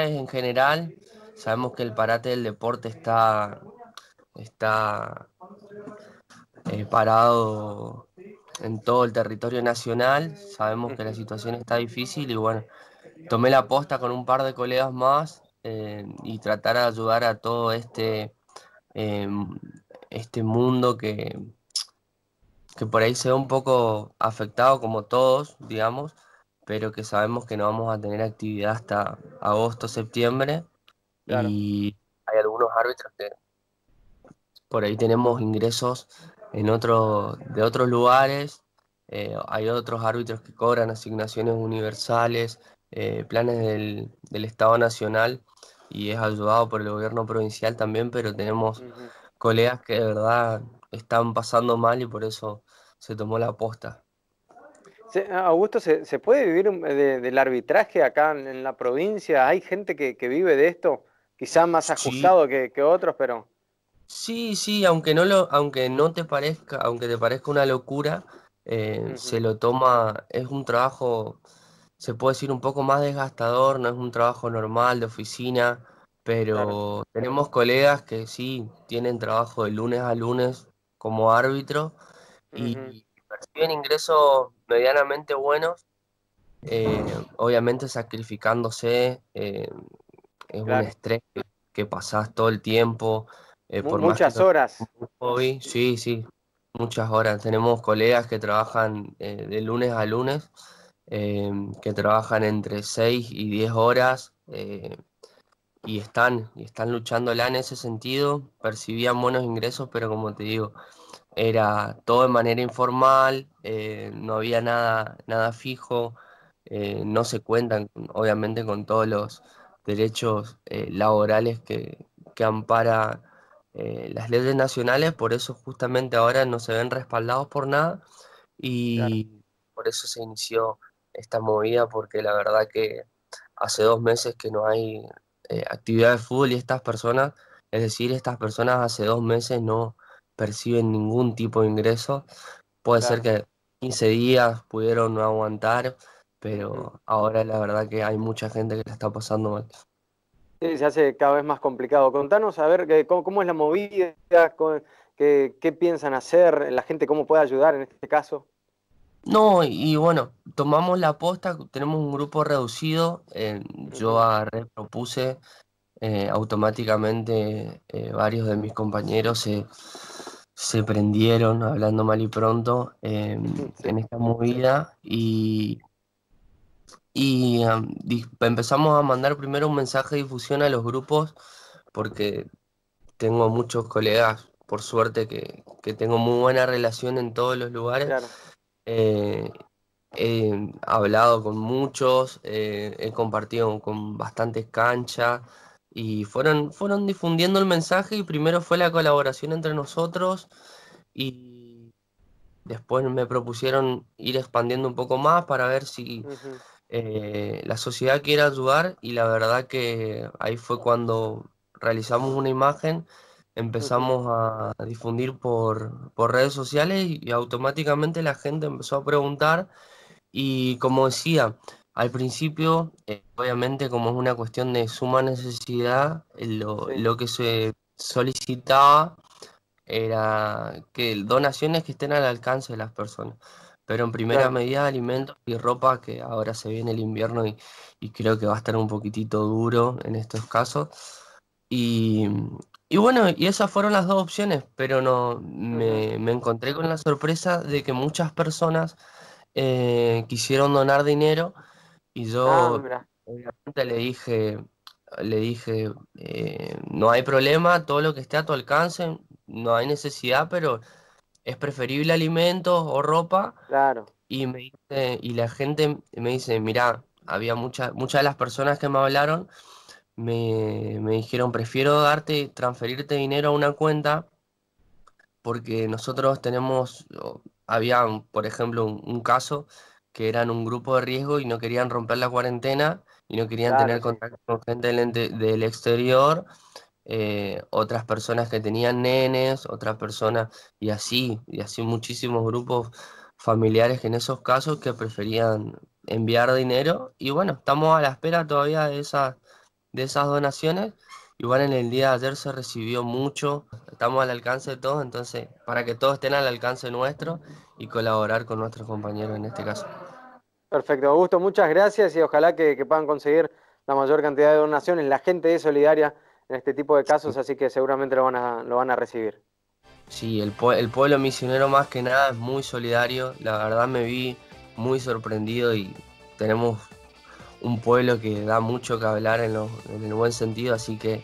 en general. Sabemos que el parate del deporte está, está eh, parado en todo el territorio nacional. Sabemos que la situación está difícil y bueno, tomé la aposta con un par de colegas más eh, y tratar de ayudar a todo este, em, este mundo que, que por ahí se ve un poco afectado como todos, digamos pero que sabemos que no vamos a tener actividad hasta agosto, septiembre. Y hay algunos árbitros que por ahí tenemos ingresos en de otros lugares. Eh, hay otros árbitros que cobran asignaciones universales, eh, planes del, Estado Nacional y es ayudado por el gobierno provincial también, pero tenemos colegas que de verdad están pasando mal y por eso se tomó la aposta. Augusto, ¿se, puede vivir mm, del arbitraje acá en, la provincia? ¿Hay gente que, vive de esto? Quizás más ajustado que, otros, pero... Sí, sí, aunque no, lo, aunque no te parezca, aunque te parezca una locura, eh, se lo toma, es un trabajo, se puede decir, un poco más desgastador, no es un trabajo normal de oficina, pero tenemos colegas que sí tienen trabajo de lunes a lunes como árbitro y perciben ingresos medianamente buenos, eh, obviamente sacrificándose, eh, es un estrés que, pasás todo el tiempo. Eh, por muchas horas. Hoy, Sí, sí, muchas horas. Tenemos colegas que trabajan de lunes a lunes, em, que trabajan entre 6 y 10 horas y están, y están luchándola en ese sentido. Percibían buenos ingresos, pero como te digo, era todo de manera informal, eh, no había nada, nada fijo, eh, no se cuentan obviamente con todos los derechos eh, laborales que, que ampara las leyes nacionales, por eso justamente ahora no se ven respaldados por nada y por eso se inició esta movida, porque la verdad que hace dos meses que no hay actividad de fútbol y estas personas, es decir, estas personas hace dos meses no, perciben ningún tipo de ingreso. Puede ser que 15 días pudieron no aguantar, pero mm. ahora la verdad que hay mucha gente que la está pasando mal. Sí, se hace cada vez más complicado. Contanos a ver cómo, es la movida, qué, piensan hacer, la gente cómo puede ayudar en este caso. No, y bueno, tomamos la aposta, tenemos un grupo reducido, eh, yo a propuse eh, automáticamente eh, varios de mis compañeros se se prendieron, hablando mal y pronto, em, en esta movida y, y empezamos a mandar primero un mensaje de difusión a los grupos porque tengo muchos colegas, por suerte, que, tengo muy buena relación en todos los lugares. Eh, he hablado con muchos, eh, he compartido con bastantes canchas y fueron, fueron difundiendo el mensaje y primero fue la colaboración entre nosotros y después me propusieron ir expandiendo un poco más para ver si eh, la sociedad quiere ayudar y la verdad que ahí fue cuando realizamos una imagen, empezamos a difundir por, redes sociales y automáticamente la gente empezó a preguntar y como decía, al principio, eh, obviamente, como es una cuestión de suma necesidad, eh, lo, que se solicitaba era que donaciones que estén al alcance de las personas pero en primera medida alimentos y ropa, que ahora se viene el invierno y, creo que va a estar un poquitito duro en estos casos. Y, bueno, y esas fueron las dos opciones, pero no me, encontré con la sorpresa de que muchas personas eh, quisieron donar dinero y ah, yo obviamente le dije, le dije, eh, no hay problema, todo lo que esté a tu alcance, no hay necesidad, pero es preferible alimentos o ropa. Claro. Y me y la gente me dice, mira, había muchas, muchas de las personas que me hablaron me, dijeron, prefiero darte, transferirte dinero a una cuenta, porque nosotros tenemos, había, por ejemplo, un caso que eran un grupo de riesgo y no querían romper la cuarentena y no querían tener contacto con gente del, exterior, eh, otras personas que tenían nenes, otras personas, y así, y así muchísimos grupos familiares que en esos casos que preferían enviar dinero. Y bueno, estamos a la espera todavía de esas, de esas donaciones. Igual en el día de ayer se recibió mucho, estamos al alcance de todos, entonces para que todos estén al alcance nuestro y colaborar con nuestros compañeros en este caso. Perfecto, Augusto, muchas gracias y ojalá que, puedan conseguir la mayor cantidad de donaciones. La gente es solidaria en este tipo de casos, así que seguramente lo van a, recibir. Sí, el, pueblo misionero más que nada es muy solidario. La verdad me vi muy sorprendido y tenemos un pueblo que da mucho que hablar en el buen sentido, así que